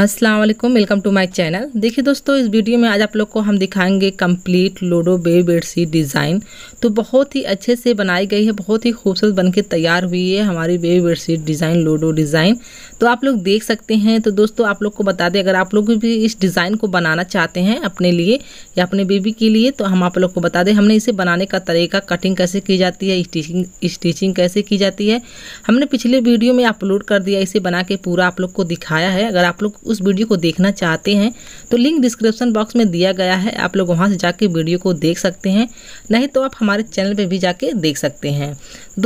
अस्सलाम वालेकुम welcome to my channel देखिए दोस्तों इस वीडियो में आज आप लोग को हम दिखाएंगे complete ludo bed bedsheet design तो बहुत ही अच्छे से बनाई गई है बहुत ही खूबसूरत बनके तैयार हुई है हमारी bed bedsheet design ludo design तो आप लोग देख सकते हैं तो दोस्तों आप लोग को बता दें अगर आप लोग भी इस डिज़ाइन को बनाना चाहते हैं अपने लिए या अपने बेबी के लिए तो हम आप लोग को बता दें हमने इसे बनाने का तरीका कटिंग कैसे की जाती है स्टिचिंग स्टिचिंग कैसे की जाती है हमने पिछले वीडियो में अपलोड कर दिया इसे बना के पूरा आप लोग को दिखाया है अगर आप लोग उस वीडियो को देखना चाहते हैं तो लिंक डिस्क्रिप्शन बॉक्स में दिया गया है आप लोग वहाँ से जाके वीडियो को देख सकते हैं नहीं तो आप हमारे चैनल पर भी जाके देख सकते हैं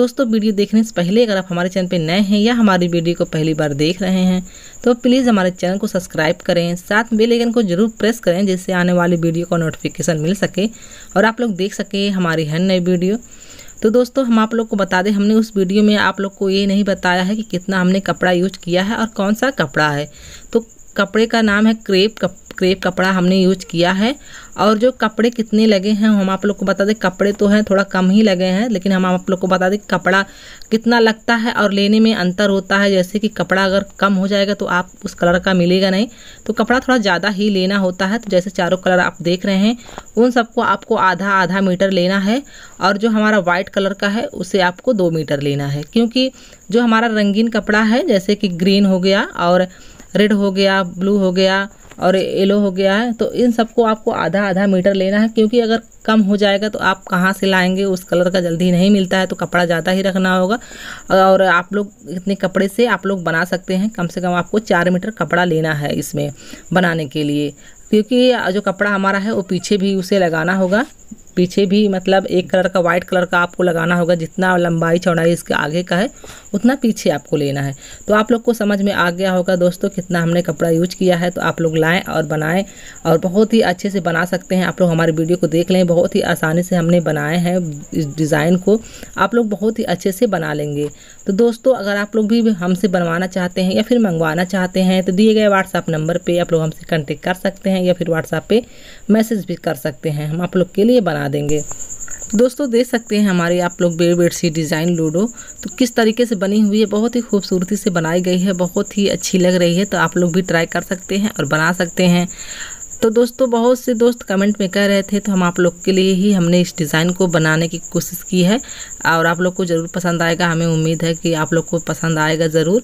दोस्तों वीडियो देखने से पहले अगर आप हमारे चैनल पर नए हैं या हमारी वीडियो को पहली बार देख रहे हैं तो प्लीज़ हमारे चैनल को सब्सक्राइब करें साथ में बेलेगन को जरूर प्रेस करें जिससे आने वाली वीडियो का नोटिफिकेशन मिल सके और आप लोग देख सके हमारी हर नई वीडियो तो दोस्तों हम आप लोग को बता दें हमने उस वीडियो में आप लोग को ये नहीं बताया है कि कितना हमने कपड़ा यूज किया है और कौन सा कपड़ा है तो कपड़े का नाम है क्रेप कप क्रेप कपड़ा हमने यूज किया है और जो कपड़े कितने लगे हैं हम आप लोग को बता दें कपड़े तो हैं थोड़ा कम ही लगे हैं लेकिन हम आप लोग को बता दें कपड़ा कितना लगता है और लेने में अंतर होता है जैसे कि कपड़ा अगर कम हो जाएगा तो आप उस कलर का मिलेगा नहीं तो कपड़ा थोड़ा ज़्यादा ही लेना होता है तो जैसे चारों कलर आप देख रहे हैं उन सबको आपको आधा आधा मीटर लेना है और जो हमारा वाइट कलर का है उसे आपको दो मीटर लेना है क्योंकि जो हमारा रंगीन कपड़ा है जैसे कि ग्रीन हो गया और रेड हो गया ब्लू हो गया और येलो हो गया है तो इन सबको आपको आधा आधा मीटर लेना है क्योंकि अगर कम हो जाएगा तो आप कहाँ से लाएंगे उस कलर का जल्दी नहीं मिलता है तो कपड़ा ज़्यादा ही रखना होगा और आप लोग इतने कपड़े से आप लोग बना सकते हैं कम से कम आपको चार मीटर कपड़ा लेना है इसमें बनाने के लिए क्योंकि जो कपड़ा हमारा है वो पीछे भी उसे लगाना होगा पीछे भी मतलब एक कलर का वाइट कलर का आपको लगाना होगा जितना लंबाई चौड़ाई इसके आगे का है उतना पीछे आपको लेना है तो आप लोग को समझ में आ गया होगा दोस्तों कितना हमने कपड़ा यूज किया है तो आप लोग लाएँ और बनाएं और बहुत ही अच्छे से बना सकते हैं आप लोग हमारे वीडियो को देख लें बहुत ही आसानी से हमने बनाए हैं इस डिज़ाइन को आप लोग बहुत ही अच्छे से बना लेंगे तो दोस्तों अगर आप लोग भी हमसे बनवाना चाहते हैं या फिर मंगवाना चाहते हैं तो दिए गए व्हाट्सअप नंबर पर आप लोग हमसे कंटेक्ट कर सकते हैं या फिर व्हाट्सएप पे मैसेज भी कर सकते हैं हम आप लोग के लिए बना देंगे दोस्तों देख सकते हैं हमारे आप लोग bed bed sheet design ludo तो किस तरीके से बनी हुई है बहुत ही खूबसूरती से बनाई गई है बहुत ही अच्छी लग रही है तो आप लोग भी ट्राई कर सकते हैं और बना सकते हैं तो दोस्तों बहुत से दोस्त कमेंट में कह रहे थे तो हम आप लोग के लिए ही हमने इस डिज़ाइन को बनाने की कोशिश की है और आप लोग को ज़रूर पसंद आएगा हमें उम्मीद है कि आप लोग को पसंद आएगा ज़रूर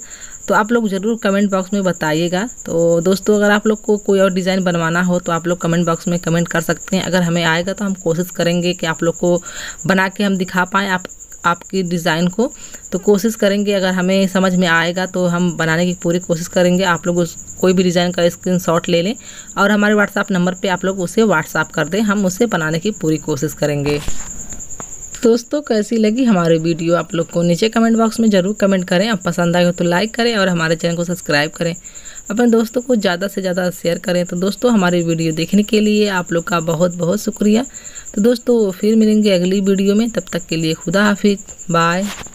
तो आप लोग ज़रूर कमेंट बॉक्स में बताइएगा तो दोस्तों अगर आप लोग को कोई और डिज़ाइन बनवाना हो तो आप लोग कमेंट बॉक्स में कमेंट कर सकते हैं अगर हमें आएगा तो हम कोशिश करेंगे कि आप लोग को बना के हम दिखा पाएँ आप आपकी डिज़ाइन को तो कोशिश करेंगे अगर हमें समझ में आएगा तो हम बनाने की पूरी कोशिश करेंगे आप लोग उस कोई भी डिज़ाइन का स्क्रीन शॉट ले लें और हमारे व्हाट्सअप नंबर पे आप लोग उसे व्हाट्सअप कर दें हम उसे बनाने की पूरी कोशिश करेंगे दोस्तों कैसी लगी हमारी वीडियो आप लोग को नीचे कमेंट बॉक्स में ज़रूर कमेंट करें अब पसंद आए तो लाइक करें और हमारे चैनल को सब्सक्राइब करें अपने दोस्तों को ज़्यादा से ज़्यादा शेयर करें तो दोस्तों हमारी वीडियो देखने के लिए आप लोग का बहुत बहुत शुक्रिया तो दोस्तों फिर मिलेंगे अगली वीडियो में तब तक के लिए खुदा हाफिज़ बाय